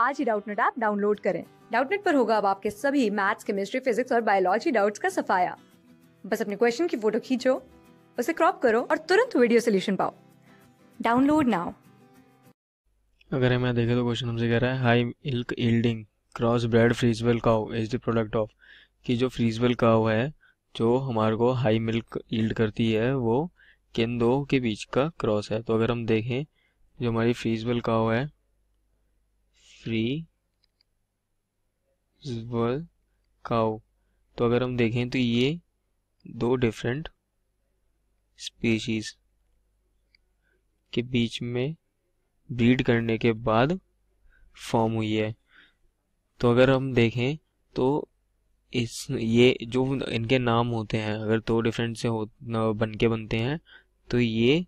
आज ही Doubtnut app download करें डाउटनेट पर होगा अब आपके सभी मैथ्स केमिस्ट्री फिजिक्स और बायोलॉजी डाउट्स का सफाया बस अपने क्वेश्चन की फोटो खींचो उसे क्रॉप करो और तुरंत वीडियो सोल्यूशन पाओ डाउनलोड नाउ अगर मैं देखे तो क्वेश्चन हमसे कह रहा है high milk yielding cross bred Frieswal cow is the product of कि जो फ्रीजवेल काउ है जो हमारे को हाई मिल्क ईल्ड करती है वो किन दो के बीच का क्रॉस है तो अगर हम देखें जो हमारी फ्रीजवेल काउ है फ्री वर्ल काउ तो अगर हम देखें तो ये दो डिफरेंट स्पीशीज के बीच में ब्रीड करने के बाद फॉर्म हुई है तो अगर हम देखें तो इस ये जो इनके नाम होते हैं अगर दो डिफरेंट से हो बन के बनते हैं तो ये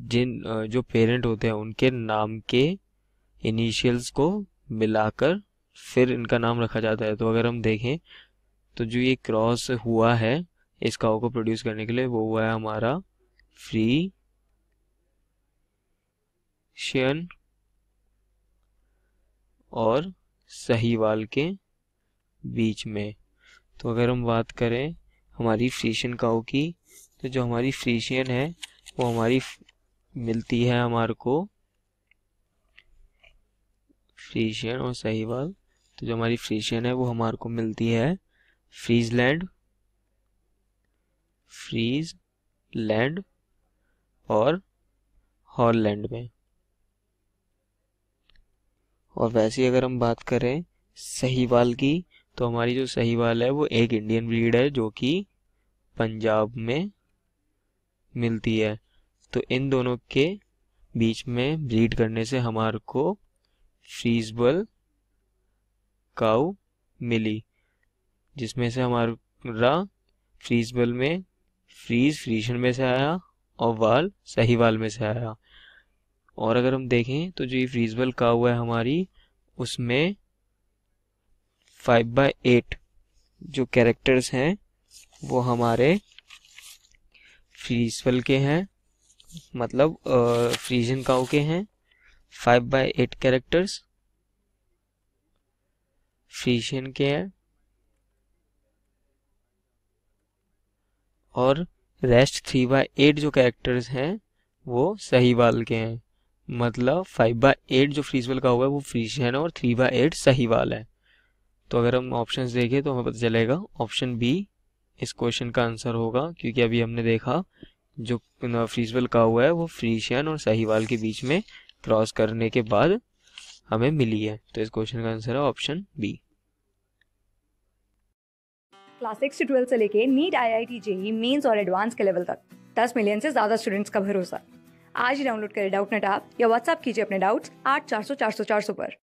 जिन जो पेरेंट होते हैं उनके नाम के इनिशियल्स को मिलाकर फिर इनका नाम रखा जाता है तो अगर हम देखें तो जो ये क्रॉस हुआ है इस काउ को प्रोड्यूस करने के लिए वो हुआ है हमारा फ्री शियन और सहीवाल के बीच में तो अगर हम बात करें हमारी फ्रीशियन काउ की तो जो हमारी फ्रीशियन है वो हमारी मिलती है हमारे को फ्रीशियन और सहीवाल तो जो हमारी फ्रीशियन है वो हमारे को मिलती है फ्रीजलैंड फ्रीज लैंड और हॉलैंड में और वैसे अगर हम बात करें सहीवाल की तो हमारी जो सहीवाल है वो एक इंडियन ब्रीड है जो कि पंजाब में मिलती है तो इन दोनों के बीच में ब्रीड करने से हमारे को सीजबल काउ मिली जिसमें से हमारा फ्रीजबल में फ्रीज फ्रीजन में से आया और वाल सही वाल में से आया और अगर हम देखें तो जो ये फ्रीजबल काउ है हमारी उसमें फाइव बाय एट जो कैरेक्टर्स हैं वो हमारे फ्रीजबल के हैं मतलब फ्रीजन काउ के हैं five by eight characters Friesian के हैं और रेस्ट थ्री बाय एट जो कैरेक्टर्स हैं वो वाल के हैं मतलब फाइव बाय एट जो फ्रीजवेल का हुआ है वो फ्रीशियन है और थ्री बाय एट सही वाल है तो अगर हम ऑप्शंस देखें तो हमें पता चलेगा ऑप्शन बी इस क्वेश्चन का आंसर होगा क्योंकि अभी हमने देखा जो फ्रीजवेल का हुआ है वो फ्रीशियन और सही वाल के बीच में क्रॉस करने के बाद हमें मिली है तो इस क्वेश्चन का आंसर है ऑप्शन बी क्लास सिक्स से ट्वेल्थ से लेके NEET I I T JEE mains और एडवांस के लेवल तक दस मिलियन से ज्यादा स्टूडेंट्स का भरोसा आज ही डाउनलोड करें डाउट नेट आप या व्हाट्सएप कीजिए अपने डाउट्स आठ चार सौ चार सौ चार सौ पर